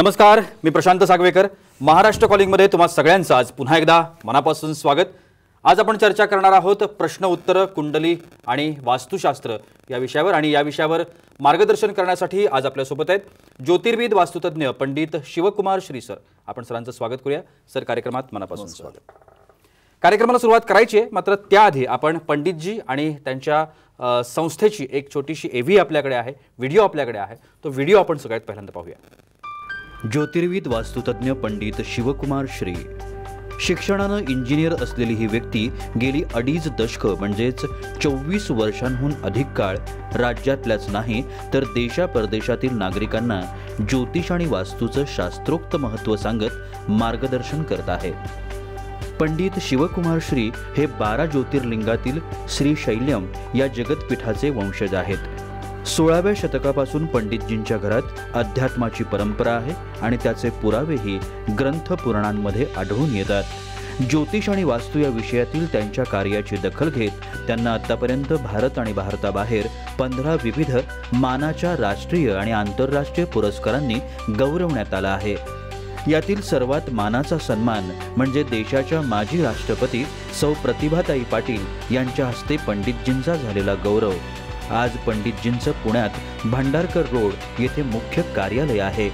नमस्कार मी प्रशांत सागवेकर महाराष्ट्र कॉलिंगमध्ये तुम्हा सगळ्यांचं आज पुन्हा एकदा मनापासून स्वागत आज आपण चर्चा करणार आहोत प्रश्न उत्तर कुंडली आणि वास्तुशास्त्र या विषयावर आणि या विषयावर मार्गदर्शन करण्यासाठी आज आपल्यासोबत आहेत ज्योतिर्विद वास्तुतज्ञ पंडित शिवकुमार श्री सर आपण सरांचं स्वागत करूया सर कार्यक्रमात मनापासून स्वागत कार्यक्रमाला सुरुवात करायची आहे मात्र त्याआधी आपण पंडितजी आणि त्यांच्या संस्थेची एक छोटीशी एव्ही आपल्याकडे आहे व्हिडिओ आपल्याकडे आहे तो व्हिडिओ आपण सगळ्यात पहिल्यांदा पाहूया ज्योतिर्विद वास्तुतज्ञ पंडित शिवकुमार श्री शिक्षणानं इंजिनियर असलेली ही व्यक्ती गेली अडीच दशकं म्हणजेच चोवीस वर्षांहून अधिक काळ राज्यातल्याच नाही तर देशा परदेशातील नागरिकांना ज्योतिष आणि वास्तूचं शास्त्रोक्त महत्त्व सांगत मार्गदर्शन करत आहे पंडित शिवकुमार श्री हे बारा ज्योतिर्लिंगातील श्री शैल्यम या जगतपीठाचे वंशज आहेत सोळाव्या शतकापासून पंडितजींच्या घरात अध्यात्माची परंपरा आहे आणि त्याचे पुरावेही ग्रंथ पुराणांमध्ये आढळून येतात ज्योतिष आणि वास्तू या विषयातील त्यांच्या कार्याची दखल घेत त्यांना आतापर्यंत भारत आणि भारताबाहेर पंधरा विविध मानाच्या राष्ट्रीय आणि आंतरराष्ट्रीय पुरस्कारांनी गौरवण्यात आला आहे यातील सर्वात मानाचा सन्मान म्हणजे देशाच्या माजी राष्ट्रपती सौ प्रतिभाताई पाटील यांच्या हस्ते पंडितजींचा झालेला गौरव आज पंडितजींचं पुण्यात भांडारकर रोड येथे मुख्य कार्यालय आहे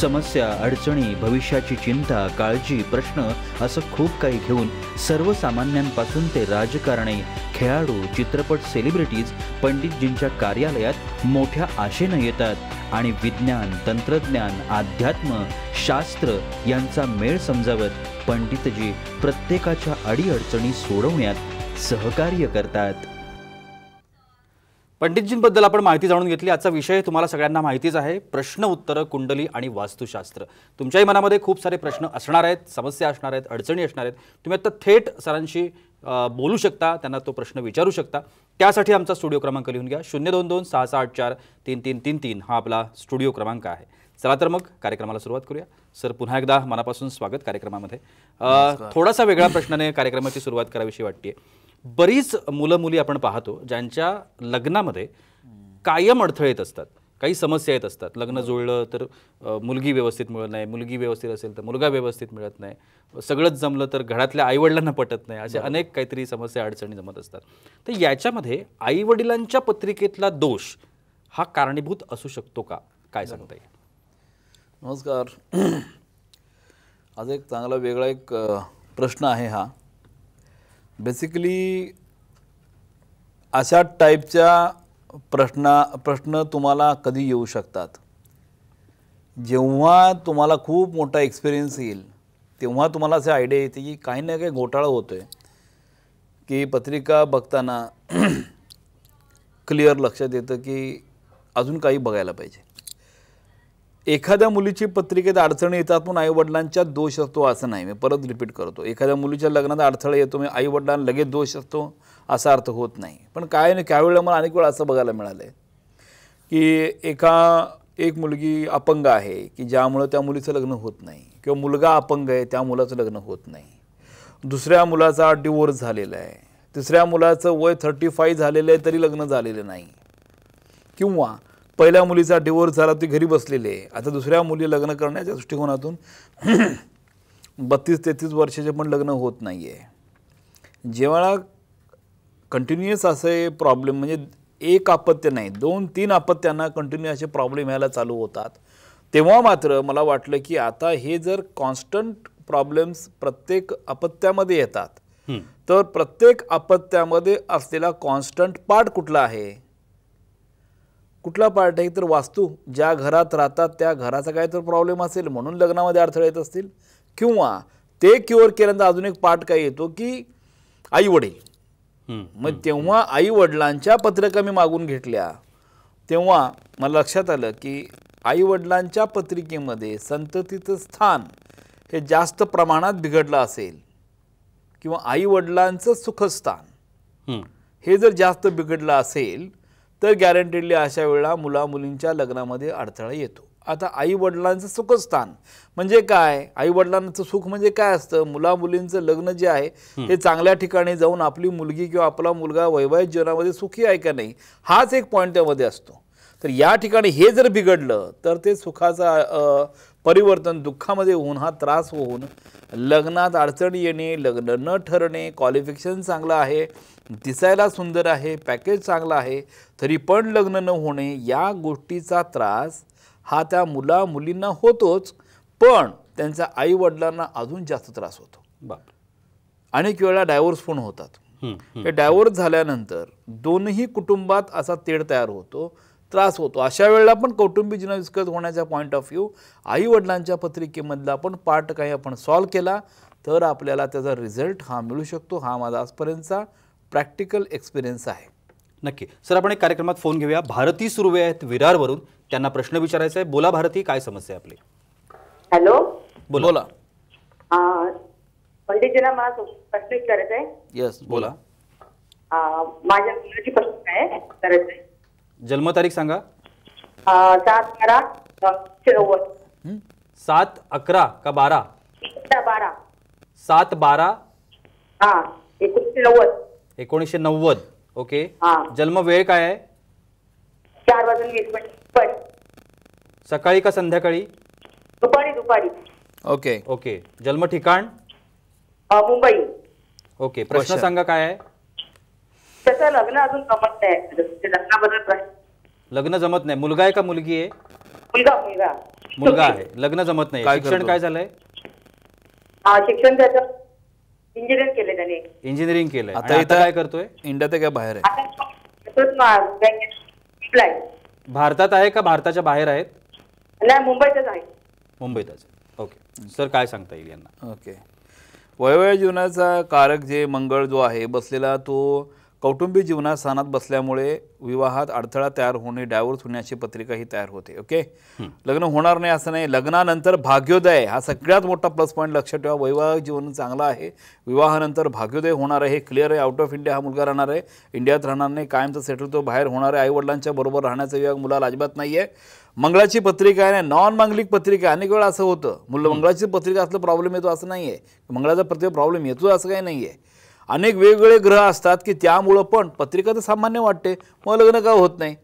समस्या अडचणी भविष्याची चिंता काळजी प्रश्न असं खूप काही घेऊन सर्वसामान्यांपासून ते राजकारणी खेळाडू चित्रपट सेलिब्रिटीज पंडितजींच्या कार्यालयात मोठ्या आशेनं येतात आणि विज्ञान तंत्रज्ञान अध्यात्म शास्त्र यांचा मेळ समजावत पंडितजी प्रत्येकाच्या अडीअडचणी सोडवण्यात सहकार्य करतात पंडितजींबद्दल आपण माहिती जाणून घेतली आजचा विषय तुम्हाला सगळ्यांना माहितीच आहे प्रश्न उत्तरं कुंडली आणि वास्तुशास्त्र तुमच्याही मनामध्ये खूप सारे प्रश्न असणार आहेत समस्या असणार आहेत अडचणी असणार आहेत तुम्ही आता थेट सरांशी बोलू शकता त्यांना तो प्रश्न विचारू शकता त्यासाठी आमचा स्टुडिओ क्रमांक लिहून घ्या शून्य दोन दोन सहा सहा आठ चार तीन तीन तीन तीन हा आपला स्टुडिओ क्रमांक आहे चला तर मग कार्यक्रमाला सुरुवात करूया सर पुन्हा एकदा मनापासून स्वागत कार्यक्रमामध्ये थोडासा वेगळ्या प्रश्नाने कार्यक्रमाची सुरुवात करावीशी वाटते बरीच मुलं मुली आपण पाहतो ज्यांच्या लग्नामध्ये कायम अडथळे येत असतात काही समस्या येत असतात लग्न हो. जुळलं तर मुलगी व्यवस्थित मिळत नाही मुलगी व्यवस्थित असेल तर मुलगा व्यवस्थित मिळत नाही सगळंच जमलं तर घरातल्या आईवडिलांना पटत नाही अशा अनेक काहीतरी समस्या अडचणी जमत असतात तर याच्यामध्ये आईवडिलांच्या पत्रिकेतला दोष हा कारणीभूत असू शकतो का काय सांगता येईल नमस्कार आज एक चांगला वेगळा एक प्रश्न आहे हा बेसिकली अशा टाईपच्या प्रश्ना प्रश्न तुम्हाला कधी येऊ शकतात जेव्हा तुम्हाला खूप मोठा एक्सपिरियन्स येईल तेव्हा तुम्हाला असे आयडिया येते की काही ना काही घोटाळा होतो आहे की पत्रिका बघताना क्लिअर लक्षात येतं की अजून काही बघायला पाहिजे एखाद्या मुलीची पत्रिकेत अडचणी येतात म्हणून आईवडिलांचा दोष असतो असं नाही मी परत रिपीट करतो एखाद्या मुलीच्या लग्नात अडथळा येतो मी आईवडिलांना लगेच दोष असतो असा अर्थ होत नाही पण काय नाही त्यावेळेला मला अनेक वेळा असं बघायला मिळालं आहे की एका एक मुलगी अपंग आहे की ज्यामुळं त्या मुलीचं लग्न होत नाही किंवा मुलगा अपंग आहे त्या मुलाचं लग्न होत नाही दुसऱ्या मुलाचा डिवोर्स झालेला आहे तिसऱ्या मुलाचं वय थर्टी फाईव्ह झालेलं आहे तरी लग्न झालेलं नाही किंवा पहिल्या मुलीचा डिवोर्स झाला ती घरी बसलेली आता दुसऱ्या मुली लग्न करण्याच्या दृष्टिकोनातून बत्तीस तेहतीस वर्षाचे पण लग्न होत नाही आहे जेव्हा कंटिन्युअस असे प्रॉब्लेम म्हणजे एक आपत्य नाही दोन तीन आपत्त्यांना कंटिन्यू असे प्रॉब्लेम यायला चालू होतात तेव्हा मात्र मला वाटलं की आता हे जर कॉन्स्टंट प्रॉब्लेम्स प्रत्येक अपत्यामध्ये येतात तर प्रत्येक अपत्यामध्ये असलेला कॉन्स्टंट पार्ट कुठला आहे कुठला पार्ट आहे तर वास्तू ज्या घरात राहतात त्या घराचा काय तर प्रॉब्लेम असेल म्हणून लग्नामध्ये अडथळे येत असतील किंवा ते क्युअर केल्यानंतर अजून एक पार्ट काय येतो की आई वडील मग तेव्हा आई वडिलांच्या पत्रिका मी मागून घेतल्या तेव्हा मला लक्षात आलं की आई वडिलांच्या पत्रिकेमध्ये संततीचं स्थान हे जास्त प्रमाणात बिघडलं असेल किंवा आई वडिलांचं सुखस्थान हे जर जास्त बिघडलं असेल तर गॅरंटीडली अशा वेळेला मुला मुलींच्या लग्नामध्ये अडथळा येतो आता आई वडिलांचं सुखस्थान म्हणजे काय आई वडिलांचं सुख म्हणजे काय असतं मुला मुलींचं लग्न जे आहे ते चांगल्या ठिकाणी जाऊन आपली मुलगी किंवा आपला मुलगा वैवाहिक जीवनामध्ये सुखी आहे का नाही हाच एक पॉईंट त्यामध्ये असतो तर या ठिकाणी हे जर बिघडलं तर ते सुखाचा परिवर्तन दुःखामध्ये होऊन हा त्रास होऊन लग्नात अडचण येणे लग्न न ठरणे क्वालिफिकेशन चांगलं आहे दिसायला सुंदर आहे पॅकेज चांगलं आहे तरी पण लग्न न होणे या गोष्टीचा त्रास हा त्या मुला मुलींना होतोच पण त्यांच्या आईवडिलांना अजून जास्त त्रास होतो अनेक वेळा डायव्होर्स पण होतात हे डायव्होर्स झाल्यानंतर दोनही कुटुंबात असा तेढ तयार होतो त्रास होतो अशा वेळेला पण कौटुंबिक विस्कृत होण्याचा पॉईंट ऑफ व्ह्यू आईवडिलांच्या पत्रिकेमधला पण पार्ट काही आपण सॉल्व केला तर आपल्याला त्याचा रिझल्ट हा मिळू शकतो हा माझा आजपर्यंतचा प्रॅक्टिकल एक्सपिरियन्स आहे नक्की सर आपण एक कार्यक्रमात फोन घेऊया भारती सुर्वे आहेत विरारवरून त्यांना प्रश्न विचारायचा आहे बोला भारती काय समस्या आहे आपली हॅलो बोला बोला पंडितजीला येस बोला माझ्या मुलाची प्रश्न आहे जन्म तारीख सांगा सात बारा सात अकरा का बारा बारा सात बारा एकोणीसशे नव्वद एकोणीसशे नव्वद ओके जन्म वेळ काय आहे चार वाजून वीस मिनिट सकाळी का संध्याकाळी दुपारी दुपारी ओके ओके जन्म ठिकाण मुंबई ओके प्रश्न सांगा काय आहे त्याचं लग्न अजून जमत नाही म्हणजे लग्नाबद्दल प्रश्न लग्न जमत नाही मुलगा आहे का मुलगी आहे मुलगा मुलगा मुलगा आहे लग्न जमत नाही शिक्षण काय झालंय शिक्षण त्याचं इंजिनिअरिंग केलं त्याने इंजिनिअरिंग केलंय आता इथं काय करतोय इंडियात आहे का बाहेर आहे भारतात आहे का भारताच्या बाहेर आहेत नाही मुंबईतच आहे मुंबईतच ओके सर काय सांगता येईल यांना ओके वयवय जीवनाचा कारक जे मंगळ जो आहे बसलेला तो कौटुंबिक जीवनात सानात बसल्यामुळे विवाहात अडथळा तयार होणे डायव्हर्स होण्याची पत्रिका ही तयार होते ओके लग्न होणार नाही असं नाही लग्नानंतर भाग्योदय हा सगळ्यात मोठा प्लस पॉईंट लक्षात ठेवा वैवाहिक जीवन चांगला आहे विवाहानंतर भाग्योदय होणार आहे क्लिअर आहे आउट ऑफ इंडिया हा मुलगा राहणार आहे इंडियात राहणार नाही कायमचा सेटल तो बाहेर होणार आहे आईवडिलांच्या बरोबर राहण्याचा विवाह मुलाला अजिबात नाही आहे मंगळाची पत्रिका आहे नॉन मांगलिक पत्रिका अनेक वेळा असं होतं मुलं मंगळाची पत्रिका असलं प्रॉब्लेम येतो असं नाही आहे मंगळाचा प्रत्येक प्रॉब्लेम येतो असं काही नाही आहे अनेक वेगवेगळे ग्रह असतात की त्यामुळं पण पत्रिका तर सामान्य वाटते मग लग्न का होत नाही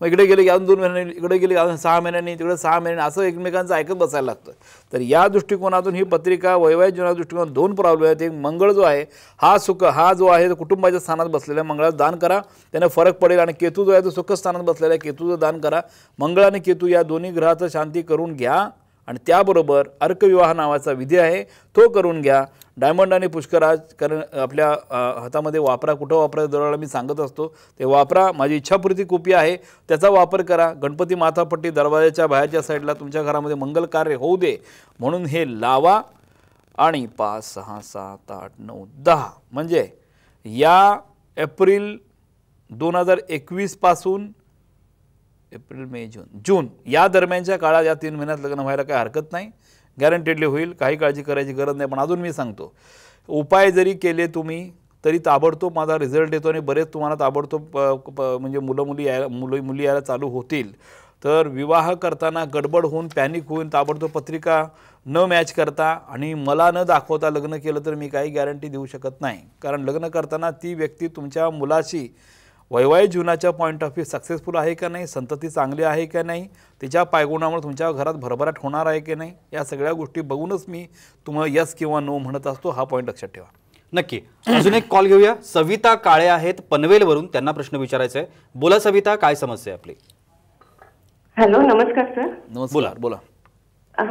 मग इकडे गेले की अजून दोन महिन्यांनी इकडे गेले अजून सहा महिन्यांनी तिकडे सहा महिन्यांनी असं एकमेकांचं ऐकत बसायला लागतं तर या दृष्टिकोनातून ही पत्रिका वैवाहिक जीवना दृष्टिकोनातून दोन प्रॉब्लेम आहेत एक मंगळ जो आहे हा सुख हा जो आहे तो कुटुंबाच्या स्थानात बसलेला मंगळात दान करा त्यानं फरक पडेल आणि केतू जो आहे तो सुखस्थानात बसलेला आहे केतूचं दान करा मंगळ आणि केतू या दोन्ही ग्रहाचं शांती करून घ्या आणि त्याबरोबर अर्कविवाह नावाचा विधी आहे तो करून घ्या डायमंड आणि पुष्कराज कारण आपल्या हातामध्ये वापरा कुठं वापरा दरवेळेला मी सांगत असतो ते वापरा माझी इच्छापूर्ती कुपी आहे त्याचा वापर करा गणपती माथापट्टी दरवाजाच्या बाहेरच्या साईडला तुमच्या घरामध्ये मंगल कार्य होऊ दे म्हणून हे लावा आणि पाच सहा सात आठ नऊ दहा म्हणजे या एप्रिल दोन हजार एकवीसपासून एप्रिल मे जून जून या दरम्यानच्या काळात या तीन महिन्यात लग्न व्हायला काही हरकत नाही गॅरंटेडली होईल काही काळजी करायची गरज नाही पण अजून मी सांगतो उपाय जरी केले तुम्ही तरी ताबडतोब माझा रिझल्ट येतो आणि बरेच तुम्हाला ताबडतोब म्हणजे मुलं मुली यायला मुलं मुली यायला चालू होतील तर विवाह करताना गडबड होऊन पॅनिक होऊन ताबडतोब पत्रिका न मॅच करता आणि मला न दाखवता लग्न केलं तर मी काही गॅरंटी देऊ शकत नाही कारण लग्न करताना ती व्यक्ती तुमच्या मुलाशी वैवाहिक जीवनाच्या पॉईंट ऑफ व्ह्यू सक्सेसफुल आहे का नाही संतती चांगली आहे का नाही तिच्या पायगुणामुळे तुमच्या घरात भरभराट होणार आहे की नाही या सगळ्या गोष्टी बघूनच मी तुम्हाला यस किंवा नो म्हणत असतो हा पॉईंट लक्षात ठेवा नक्की अजून एक कॉल घेऊया सविता काळे आहेत पनवेल वरून त्यांना प्रश्न विचारायचा आहे बोला सविता काय समस्या आहे आपली हॅलो नमस्कार सर नमस्कार बोला बोला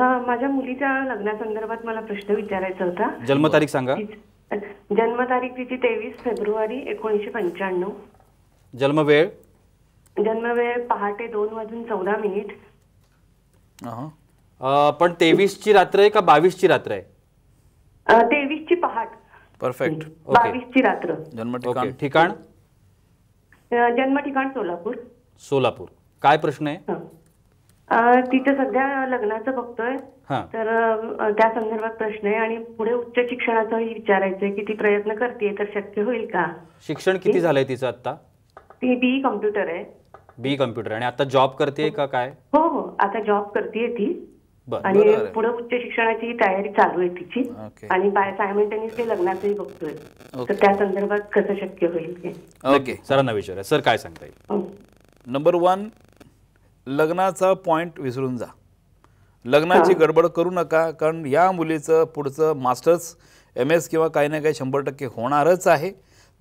हा माझ्या मुलीच्या लग्नासंदर्भात मला प्रश्न विचारायचा होता जन्मतारीख सांगा जन्मतारीख तिची तेवीस फेब्रुवारी एकोणीशे पंच्याण्णव जन्मवेळ जन्मवेळ पहाटे दोन वाजून चौदा मिनिट पण तेवीस ची रात्र आहे का बावीस ची रात्र आहे तेवीस ची पहाट परफेक्ट बावीस ची रात्र जन्म ठिकाण जन्म ठिकाण सोलापूर सोलापूर काय प्रश्न आहे तिथं सध्या लग्नाचं बघतोय तर त्या संदर्भात प्रश्न आहे आणि पुढे उच्च विचारायचं विचारायचंय की ती प्रयत्न करते तर शक्य होईल का शिक्षण किती झालंय तिचं आता ती बी कॉम्प्युटर आहे बी कम्प्युटर आणि आता जॉब करते का काय हो हो आता जॉब करते ती आणि पुढे उच्च शिक्षणाची तयारी चालू आहे तिची आणि बाय सायमल्टेनियस ते लग्नाचंही बघतोय तर त्या संदर्भात कसं शक्य होईल ओके सरांना विचार सर काय सांगता येईल नंबर हो. वन लग्नाचा पॉइंट विसरून जा लग्नाची गडबड करू नका कारण या मुलीचं पुढचं मास्टर्स एम एस किंवा काही ना काही शंभर टक्के होणारच आहे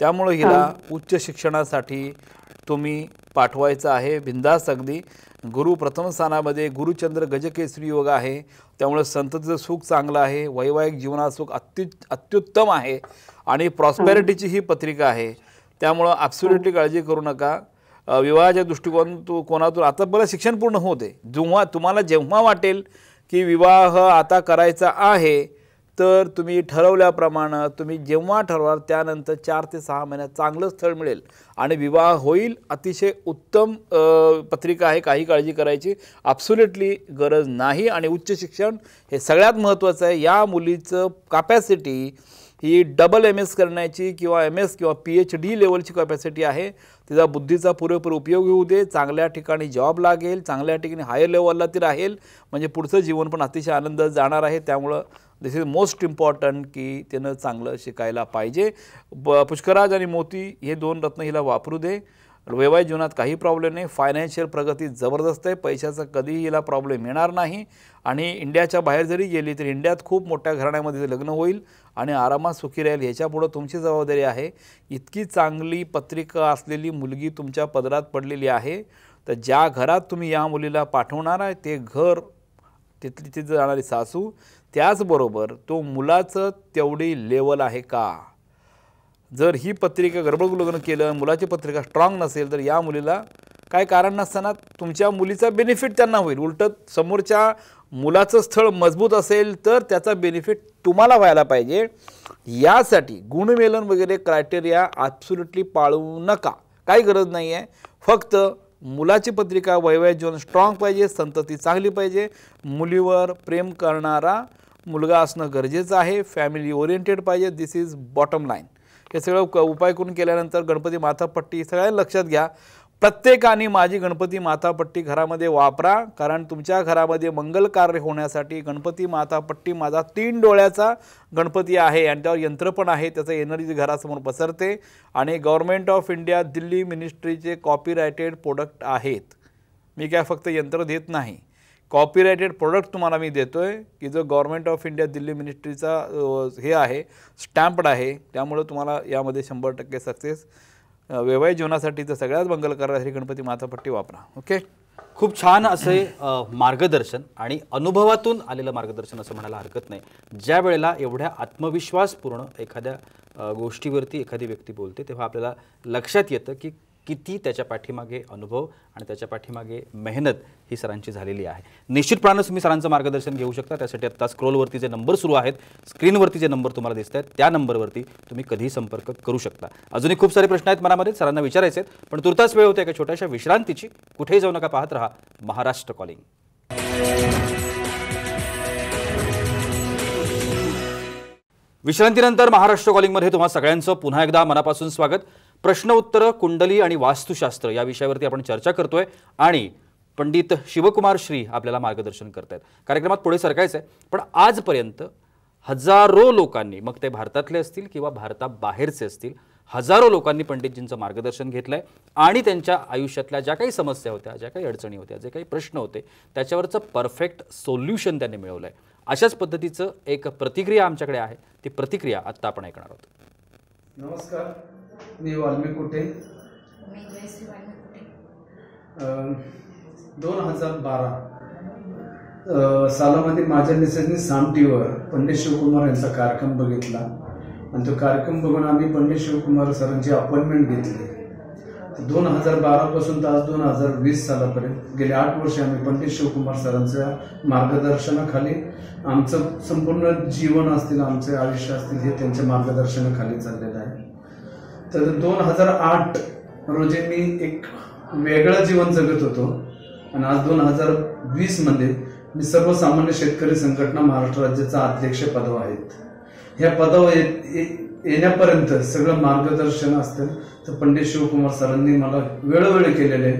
त्यामुळं हिला उच्च शिक्षणासाठी तुम्ही पाठवायचं आहे बिंदास अगदी गुरु प्रथम स्थानामध्ये गुरुचंद्र गजकेसरी योग आहे त्यामुळे संतचं सुख चांगलं आहे वैवाहिक जीवनात सुख अत्यु अत्युत्तम आहे आणि प्रॉस्पॅरिटीची ही पत्रिका आहे त्यामुळं ॲब्सुलेटली काळजी करू नका विवाहाच्या दृष्टिकोन तू कोणातून आता बरं शिक्षण पूर्ण होते जेव्हा तुम्हाला जेव्हा वाटेल की विवाह आता करायचा आहे तर तुम्ही ठरवल्याप्रमाणे तुम्ही जेव्हा ठरवाल त्यानंतर चार ते सहा महिन्यात चांगलं स्थळ मिळेल आणि विवाह होईल अतिशय उत्तम पत्रिका आहे काही काळजी करायची ॲब्सुलेटली गरज नाही आणि उच्च शिक्षण हे सगळ्यात महत्त्वाचं आहे या मुलीचं कॅपॅसिटी ही डबल एम एस करण्याची किंवा एम एस किंवा पी एच डी लेवलची कॅपॅसिटी आहे तिचा बुद्धीचा पुरेपूर उपयोग होऊ दे चांगल्या ठिकाणी जॉब लागेल चांगल्या ठिकाणी हायर लेवलला ती राहील म्हणजे पुढचं जीवन पण अतिशय आनंद जाणार आहे त्यामुळं दिस इज मोस्ट इम्पॉर्टंट की तिनं चांगलं शिकायला पाहिजे ब पुष्कराज आणि मोती हे दोन रत्न हिला वापरू दे पण वैवाहिक जीवनात काही प्रॉब्लेम नाही फायनान्शियल प्रगती जबरदस्त आहे पैशाचा कधीही हिला प्रॉब्लेम येणार नाही आणि इंडियाच्या बाहेर जरी गेली तरी इंडियात खूप मोठ्या घराण्यामध्ये लग्न होईल आणि आरामात सुखी राहील ह्याच्यापुढं तुमची जबाबदारी आहे इतकी चांगली पत्रिका असलेली मुलगी तुमच्या पदरात पडलेली आहे तर ज्या घरात तुम्ही या मुलीला पाठवणार आहे ते घर तिथली तिथं जाणारी सासू त्याचबरोबर तो मुलाचं तेवढी लेवल आहे का जर ही पत्रिका गडबडगुलग्न केलं मुलाची पत्रिका स्ट्रॉंग नसेल तर या मुलीला काय कारण नसताना तुमच्या मुलीचा बेनिफिट त्यांना होईल उलटं समोरच्या मुलाचं स्थळ मजबूत असेल तर त्याचा बेनिफिट तुम्हाला व्हायला पाहिजे यासाठी गुणमेलन वगैरे क्रायटेरिया ॲब्सुल्युटली पाळू नका काही गरज नाही आहे फक्त मुलाची पत्रिका वैवाहिक जीवन स्ट्रॉंग पाहिजे संतती चांगली पाहिजे मुलीवर प्रेम करणारा मुलगा असणं गरजेचं आहे फॅमिली ओरिएंटेड पाहिजे दिस इज बॉटम लाईन हे सगळं क उपाय करून केल्यानंतर गणपती माथापट्टी सगळ्या लक्षात घ्या प्रत्येकाने माझी गणपती माथापट्टी घरामध्ये वापरा कारण तुमच्या घरामध्ये मंगल कार्य होण्यासाठी गणपती माथापट्टी माझा तीन डोळ्याचा गणपती आहे आणि त्यावर यंत्र पण आहे त्याचं एनर्जी घरासमोर पसरते आणि गव्हर्मेंट ऑफ इंडिया दिल्ली मिनिस्ट्रीचे कॉपीरायटेड प्रोडक्ट आहेत मी काय फक्त यंत्र देत नाही कॉपीरायटेड प्रोडक्ट तुम्हाला मी देतो आहे की जो गव्हर्नमेंट ऑफ इंडिया दिल्ली मिनिस्ट्रीचा हे आहे स्टॅम्पड आहे त्यामुळं तुम्हाला यामध्ये शंभर टक्के सक्सेस वैवाहिक जीवनासाठी तर सगळ्याच मंगल श्री गणपती माथापट्टी वापरा ओके खूप छान असे मार्गदर्शन आणि अनुभवातून आलेलं मार्गदर्शन असं म्हणायला हरकत नाही ज्या वेळेला एवढ्या आत्मविश्वासपूर्ण एखाद्या गोष्टीवरती एखादी व्यक्ती बोलते तेव्हा आपल्याला लक्षात येतं की किती त्याच्या पाठीमागे अनुभव आणि त्याच्या पाठीमागे मेहनत ही सरांची झालेली आहे निश्चितपणानं तुम्ही सरांचं मार्गदर्शन घेऊ शकता त्यासाठी आत्ता स्क्रोलवरती जे नंबर सुरू आहेत स्क्रीनवरती जे नंबर तुम्हाला दिसत आहेत त्या नंबरवरती तुम्ही कधीही संपर्क करू शकता अजूनही खूप सारे प्रश्न आहेत मनामध्ये सरांना विचारायचे आहेत पण तुर्ताच वेळ होते एका छोट्याशा विश्रांतीची कुठेही जाऊ नका पाहत राहा महाराष्ट्र कॉलिंग विश्रांतीनंतर महाराष्ट्र कॉलिंगमध्ये तुम्हाला सगळ्यांचं पुन्हा एकदा मनापासून स्वागत प्रश्न उत्तर कुंडली आणि वास्तुशास्त्र या विषयावरती आपण चर्चा करतोय आणि पंडित शिवकुमार श्री आपल्याला मार्गदर्शन करत आहेत कार्यक्रमात पुढे सरकायचं आहे पण आजपर्यंत हजारो लोकांनी मग ते भारतातले असतील किंवा भारताबाहेरचे असतील हजारो लोकांनी पंडितजींचं मार्गदर्शन घेतलं आहे आणि त्यांच्या आयुष्यातल्या ज्या काही समस्या होत्या ज्या काही अडचणी होत्या जे काही प्रश्न होते त्याच्यावरचं परफेक्ट सोल्युशन त्यांनी मिळवलं आहे अशाच पद्धतीचं एक प्रतिक्रिया आमच्याकडे आहे ती प्रतिक्रिया आत्ता आपण ऐकणार आहोत नमस्कार मी वाल्मिक कुठे दोन हजार बारा सालामध्ये माझ्या निसर्गी सामटीवर पंडित शिवकुमार यांचा कार्यक्रम बघितला आणि तो कार्यक्रम बघून आम्ही पंडित शिवकुमार सरांची अपॉइंटमेंट घेतली दोन हजार बारापासून तर आज दोन हजार वीस सालापर्यंत गेले आठ वर्षे आम्ही पंडित शिवकुमार सरांच्या मार्गदर्शनाखाली आमचं संपूर्ण जीवन असतील आमचे आयुष्य असतील हे त्यांच्या मार्गदर्शनाखाली चाललेलं आहे तर दोन हजार आठ रोजी मी एक वेगळं जीवन जगत होतो आणि आज दोन हजार वीस मध्ये मी सर्वसामान्य शेतकरी संघटना महाराष्ट्र राज्याचा अध्यक्ष पदव आहेत ह्या पदावर येण्यापर्यंत सगळं मार्गदर्शन असतं तर पंडित शिवकुमार सरांनी मला वेळोवेळी केलेले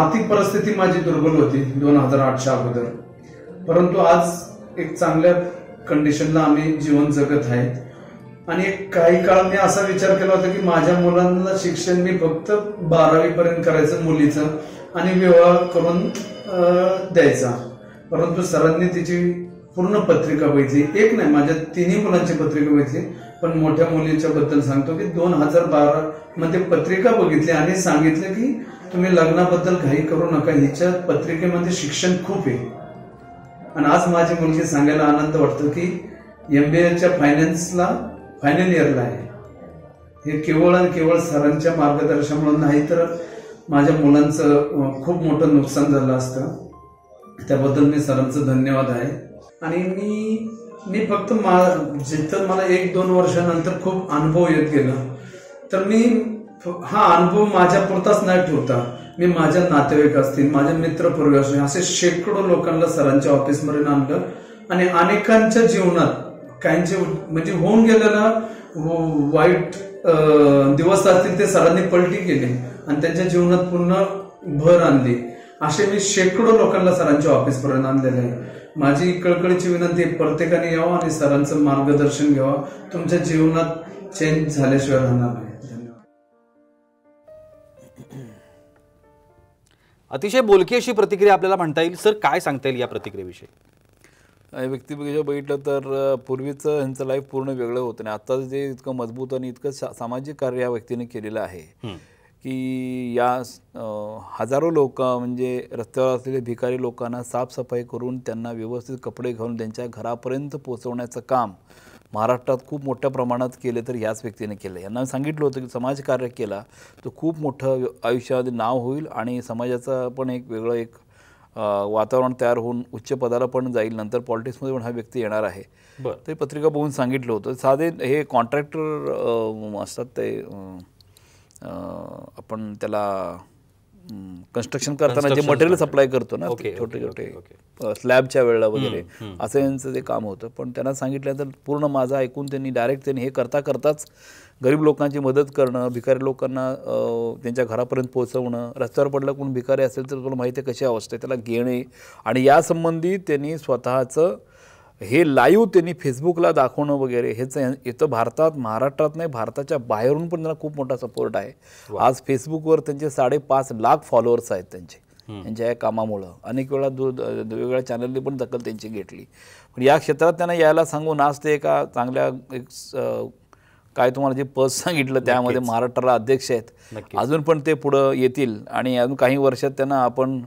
आर्थिक परिस्थिती माझी दुर्बल होती दोन हजार आठच्या अगोदर परंतु आज एक चांगल्या कंडिशनला आम्ही जीवन जगत आहेत आणि काही काळ मी असा विचार केला होता की माझ्या मुलांना शिक्षण मी फक्त बारावी पर्यंत करायचं मुलीचं आणि विवाह करून द्यायचा परंतु सरांनी तिची पूर्ण पत्रिका बघितली एक नाही माझ्या तिन्ही मुलांची पत्रिका बघितली पण मोठ्या मुलीच्या बद्दल सांगतो की दोन हजार बारा मध्ये पत्रिका बघितली आणि सांगितलं की तुम्ही लग्नाबद्दल घाई करू नका हिच्या पत्रिकेमध्ये शिक्षण खूप आहे आणि आज माझी मुलगी सांगायला आनंद वाटतो की एमबीएच्या फायनान्सला फायनल इयरला आहे हे केवळ आणि केवळ सरांच्या मार्गदर्शनामुळे नाही तर माझ्या मुलांचं खूप मोठं नुकसान झालं असतं त्याबद्दल मी सरांचं धन्यवाद आहे आणि मी मी फक्त मा जिथं मला एक दोन वर्षानंतर खूप अनुभव येत गेला तर मी हा अनुभव माझ्या पुरताच नाही ठेवता मी माझ्या नातेवाईक असतील माझ्या मित्रपूर्वी असतील असे शेकडो लोकांना सरांच्या ऑफिसमध्ये आणलं आणि अनेकांच्या जीवनात काहींचे म्हणजे होऊन गेलेलं ना वाईट दिवस असतील ते सरांनी पलटी केले आणि त्यांच्या जीवनात पुन्हा भर आणली असे मी शेकडो लोकांना सरांच्या ऑफिसपर्यंत आणलेले आहे माझी कळकळीची विनंती प्रत्येकाने यावं आणि सरांचं मार्गदर्शन घ्यावं तुमच्या जीवनात चेंज झाल्याशिवाय राहणार नाही धन्यवाद अतिशय बोलकी अशी प्रतिक्रिया आपल्याला म्हणता येईल सर काय सांगता येईल या प्रतिक्रियेविषयी व्यक्ती बघितलं तर पूर्वीचं ह्यांचं लाईफ पूर्ण वेगळं होतं आणि आता जे इतकं मजबूत आणि इतकं सामाजिक कार्य या व्यक्तीने केलेलं आहे की या हजारो लोक म्हणजे रस्त्यावर असलेले भिकारी लोकांना साफसफाई करून त्यांना व्यवस्थित कपडे घालून त्यांच्या घरापर्यंत पोचवण्याचं काम महाराष्ट्रात खूप मोठ्या प्रमाणात केले तर ह्याच व्यक्तीने केलं यांना सांगितलं होतं की समाजकार्य केला तर खूप मोठं आयुष्यामध्ये नाव होईल आणि समाजाचं पण एक वेगळं एक वातावरण तयार होऊन उच्च पदाला पण जाईल नंतर पॉलिटिक्समध्ये पण हा व्यक्ती येणार आहे ते पत्रिका बघून सांगितलं होतं साधे हे कॉन्ट्रॅक्टर असतात ते आपण त्याला कन्स्ट्रक्शन करताना जे मटेरियल सप्लाय करतो ना छोटे छोटे स्लॅबच्या वेळेला वगैरे असं यांचं ते काम होतं पण त्यांना सांगितल्यानंतर पूर्ण माझा ऐकून त्यांनी डायरेक्ट त्यांनी हे करता करताच गरीब लोकांची मदत करणं भिकारी लोकांना त्यांच्या घरापर्यंत पोहोचवणं रस्त्यावर पडलं कोण भिकारी असेल तर तुला माहिती आहे कशी अवस्था आहे त्याला घेणे आणि यासंबंधी त्यांनी स्वतःचं हे लाईव्ह त्यांनी फेसबुकला दाखवणं वगैरे हेच इथं भारतात महाराष्ट्रात नाही भारताच्या बाहेरून पण त्यांना खूप मोठा सपोर्ट आहे आज फेसबुकवर त्यांचे साडेपाच लाख फॉलोअर्स आहेत त्यांचे त्यांच्या या कामामुळं अनेक वेळा दूर वेगवेगळ्या चॅनलनी पण दखल त्यांची घेतली पण या क्षेत्रात त्यांना यायला सांगून आज ते एका चांगल्या एक काय तुम्हाला जे पद सांगितलं त्यामध्ये महाराष्ट्राला अध्यक्ष आहेत अजून पण ते पुढं येतील आणि अजून काही वर्षात त्यांना आपण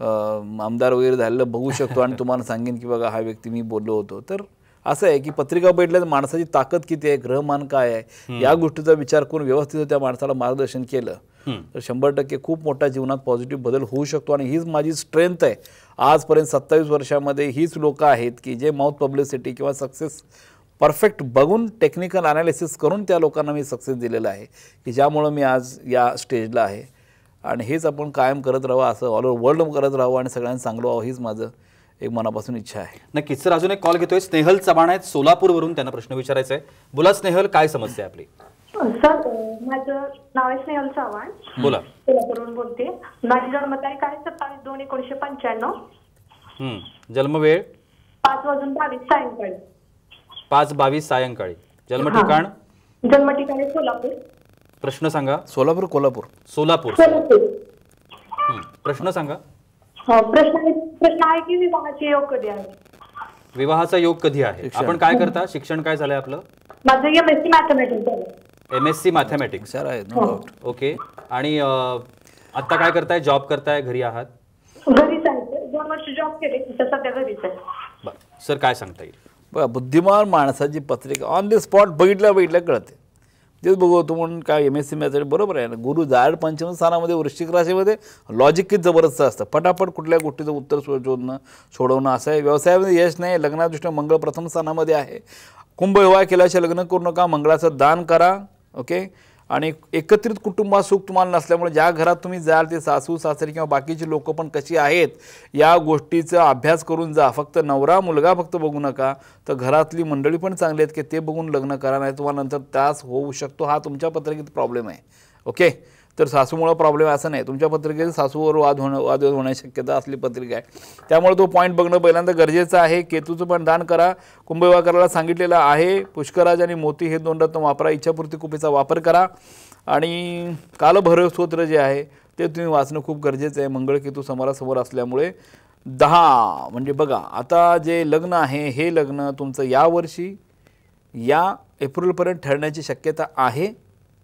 आमदार वगैरे झालेलं बघू शकतो आणि तुम्हाला सांगेन की बघा हा व्यक्ती मी बोललो होतो तर असं आहे की पत्रिका बैठल्या माणसाची ताकद किती आहे ग्रहमान काय आहे या गोष्टीचा विचार करून व्यवस्थित त्या माणसाला मार्गदर्शन केलं तर शंभर टक्के खूप मोठ्या जीवनात पॉझिटिव्ह बदल होऊ शकतो आणि हीच माझी स्ट्रेंथ आहे आजपर्यंत सत्तावीस वर्षामध्ये हीच लोकं आहेत की जे माउथ पब्लिसिटी किंवा सक्सेस परफेक्ट बघून टेक्निकल अनालिसिस करून त्या लोकांना मी सक्सेस दिलेला आहे की ज्यामुळं मी आज या स्टेजला आहे आणि हेच आपण कायम करत राहावं असं ऑल ओव्हर वर्ल्ड करत राहावं आणि सगळ्यांना चांगलं व्हावं हीच माझं एक मनापासून इच्छा आहे नक्कीच सर अजून एक कॉल घेतोय स्नेहल चव्हाण आहेत सोलापूरवरून त्यांना प्रश्न विचारायचा आहे बोला स्नेहल काय समस्या आहे आपली सर माझं नाव आहे स्नेहल चव्हाण बोला सोलापूरवरून बोलते माझी जन्मतारीख आहे सत्तावीस दोन एकोणीशे पंच्याण्णव जन्म वेळ पाच वाजून बावीस सायंकाळी पाच बावीस सायंकाळी जन्म ठिकाण जन्म ठिकाण सोलापूर प्रश्न सांगा सोलापूर कोल्हापूर सोलापूर प्रश्न सांगा हो, प्रश्न आहे- की विवाहाचे योग कधी आहे विवाहाचा योग कधी आहे आपण काय करता शिक्षण काय झालंय आपलं M S C mathematics MSc okay आणि आता काय करताय जॉब करताय घरी आहात घरीच जॉब सर काय सांगता येईल बघा बुद्धिमान माणसाची पत्रिका ऑन द स्पॉट बघितल्या बघितल्या कळते तेच बघवतो म्हणून काय एम एस सी मॅथ बरोबर आहे ना गुरु जाड पंचम स्थानामध्ये वृश्चिक राशीमध्ये लॉजिक किती जबरदस्त असतं फटाफट कुठल्या गोष्टीचं उत्तर शोधणं सोडवणं असं आहे व्यवसायामध्ये यश नाही लग्नादृष्ट्या मंगळ प्रथम स्थानामध्ये आहे कुंभ कुंभविवाह केल्याशिवाय लग्न करू नका मंगळाचं दान करा ओके आणि एकत्रित सुख तुम्हाला नसल्यामुळे ज्या घरात तुम्ही जाल ते सासू सासरी किंवा बाकीची लोकं पण कशी आहेत या गोष्टीचा अभ्यास करून जा फक्त नवरा मुलगा फक्त बघू नका तर घरातली मंडळी पण चांगली आहेत की ते बघून लग्न करा नाही तुम्हाला नंतर त्रास होऊ शकतो हा तुमच्या पत्रिकेत प्रॉब्लेम आहे ओके तर सासूमुळं प्रॉब्लेम असा नाही तुमच्या पत्रिकेत सासूवर वाद होणं वाद होण्याची शक्यता असली पत्रिका आहे त्यामुळे तो पॉईंट बघणं पहिल्यांदा गरजेचं आहे केतूचं पण दान करा कुंभविवाकराला सांगितलेलं आहे पुष्कराज आणि मोती हे दोन रत्न वापरा इच्छापूर्ती कुपीचा वापर करा आणि कालभैरवस्तोत्र जे आहे ते तुम्ही वाचणं खूप गरजेचं आहे मंगळ केतू समोरासमोर असल्यामुळे दहा म्हणजे बघा आता जे लग्न आहे हे लग्न तुमचं यावर्षी या एप्रिलपर्यंत ठरण्याची शक्यता आहे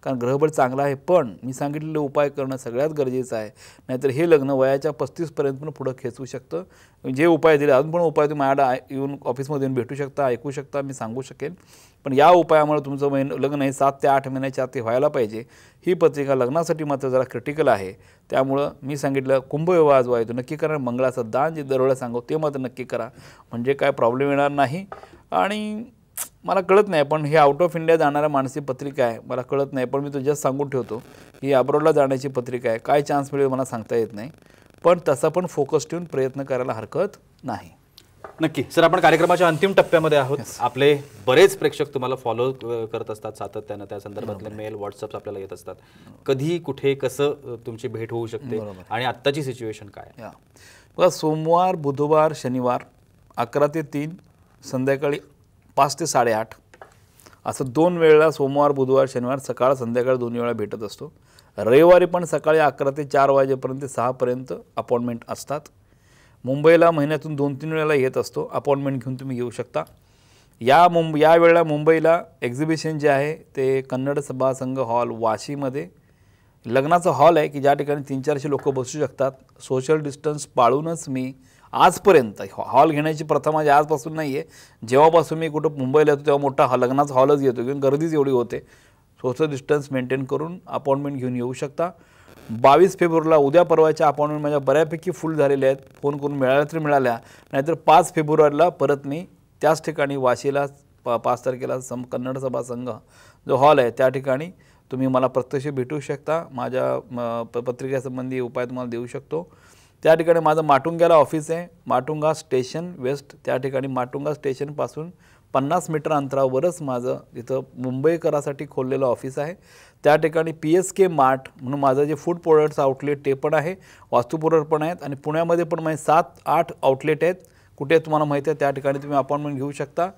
कारण ग्रहबळ चांगला आहे पण मी सांगितलेले उपाय करणं सगळ्यात गरजेचं आहे नाहीतर हे लग्न वयाच्या पस्तीसपर्यंत पण पुढं खेचू शकतं जे उपाय दिले अजून पण उपाय तुम्ही माझ्याकडे येऊन ऑफिसमध्ये येऊन भेटू शकता ऐकू शकता मी सांगू शकेन पण या उपायामुळे तुमचं महिन लग्न हे सात ते आठ महिन्याच्या आत ते व्हायला पाहिजे ही पत्रिका लग्नासाठी मात्र जरा क्रिटिकल आहे त्यामुळं मी सांगितलं कुंभविवाह जो आहे तो नक्की करा मंगळाचं दान जे दरवेळेला सांगू ते मात्र नक्की करा म्हणजे काय प्रॉब्लेम येणार नाही आणि मला कळत नाही पण हे आउट ऑफ इंडिया जाणाऱ्या माणसी पत्रिका आहे मला कळत नाही पण मी जस्ट सांगून ठेवतो ही अब्रॉडला जाण्याची पत्रिका आहे काय चान्स मिळेल मला सांगता येत नाही पण तसा पण फोकस ठेवून प्रयत्न करायला हरकत नाही नक्की सर आपण कार्यक्रमाच्या अंतिम टप्प्यामध्ये आहोत yes. आपले बरेच प्रेक्षक तुम्हाला फॉलो करत असतात सातत्यानं त्या संदर्भातले मेल व्हॉट्सअप आपल्याला येत असतात कधी कुठे कसं तुमची भेट होऊ शकते आणि आत्ताची सिच्युएशन काय बघा सोमवार बुधवार शनिवार अकरा ते तीन संध्याकाळी पाच ते साडेआठ असं दोन वेळेला सोमवार बुधवार शनिवार सकाळ संध्याकाळ दोन वेळा भेटत असतो रविवारी पण सकाळी अकरा ते चार वाजेपर्यंत सहापर्यंत अपॉइंटमेंट असतात मुंबईला महिन्यातून दोन तीन वेळेला येत असतो अपॉइंटमेंट घेऊन तुम्ही घेऊ शकता या मुंब वेळेला मुंबईला एक्झिबिशन जे आहे ते कन्नड सभासंघ हॉल वाशीमध्ये लग्नाचं हॉल आहे की ज्या ठिकाणी तीन चारशे लोक बसू शकतात सोशल डिस्टन्स पाळूनच मी आजपर्यंत हॉल घेण्याची प्रथा माझी आजपासून नाही आहे जेव्हापासून मी कुठं मुंबईला येतो तेव्हा मोठा हॉल लग्नाचा हॉलच घेतो किंवा गर्दीच एवढी होते सोशल डिस्टन्स मेंटेन करून अपॉइंटमेंट घेऊन येऊ शकता बावीस फेब्रुवारीला उद्या परवाच्या अपॉइंटमेंट माझ्या बऱ्यापैकी फुल झालेल्या आहेत फोन करून मिळाल्या तर मिळाल्या नाहीतर पाच फेब्रुवारीला परत मी त्याच ठिकाणी वाशीला पा पाच तारखेला सम कन्नड सभा संघ जो हॉल आहे त्या ठिकाणी तुम्ही मला प्रत्यक्ष भेटू शकता माझ्या म पत्रिकेसंबंधी उपाय तुम्हाला देऊ शकतो त्या ठिकाणी माझं माटुंग्याला ऑफिस आहे माटुंगा स्टेशन वेस्ट त्या ठिकाणी माटुंगा स्टेशनपासून पन्नास मीटर अंतरावरच माझं इथं मुंबईकरासाठी खोललेलं ऑफिस आहे त्या ठिकाणी पी एस के मार्ट म्हणून माझं जे फूड प्रोडक्ट्स आउटलेट ते पण आहे वास्तुपुरवर पण आहेत आणि पुण्यामध्ये पण माझे सात आठ आउटलेट आहेत कुठे तुम्हाला माहिती आहे त्या ठिकाणी तुम्ही अपॉइंटमेंट घेऊ शकता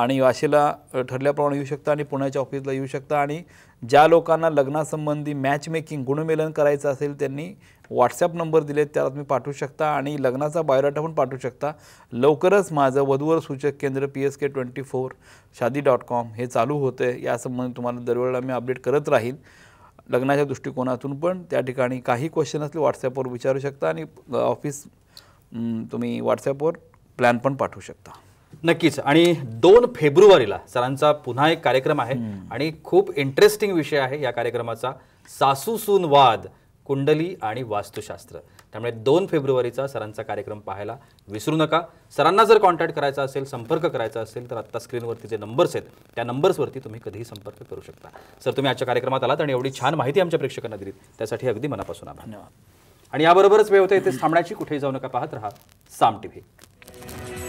आणि वाशीला ठरल्याप्रमाणे येऊ शकता आणि पुण्याच्या ऑफिसला येऊ शकता आणि ज्या लोकांना लग्नासंबंधी मॅचमेकिंग गुणमेलन करायचं असेल त्यांनी व्हॉट्सॲप नंबर दिलेत त्याला तुम्ही पाठवू शकता आणि लग्नाचा बायोडाटा पण पाठवू शकता लवकरच माझं वधूवर सूचक केंद्र P S K twenty four Shaadi dot com हे चालू होतं आहे यासंबंधी तुम्हाला दरवेळेला मी अपडेट करत राहील लग्नाच्या दृष्टिकोनातून पण त्या ठिकाणी काही क्वेश्चन असले व्हॉट्सॲपवर विचारू शकता आणि ऑफिस तुम्ही व्हॉट्सॲपवर प्लॅन पण पाठवू शकता नक्कीच आणि दोन फेब्रुवारीला सरांचा पुन्हा एक कार्यक्रम आहे आणि खूप इंटरेस्टिंग विषय आहे या कार्यक्रमाचा सासू सून वाद कुंडली आणि वास्तुशास्त्र त्यामुळे दोन फेब्रुवारीचा सरांचा कार्यक्रम पाहायला विसरू नका सरांना जर कॉन्टॅक्ट करायचा असेल संपर्क करायचा असेल तर आत्ता स्क्रीनवरती जे नंबर्स आहेत त्या नंबर्सवरती तुम्ही कधीही संपर्क करू शकता सर तुम्ही आजच्या कार्यक्रमात आलात आणि एवढी छान माहिती आमच्या प्रेक्षकांना दिली त्यासाठी अगदी मनापासून आभार धन्यवाद आणि याबरोबरच वेळ होते इथे थांबण्याची कुठेही जाऊ नका पाहत राहा साम टी व्ही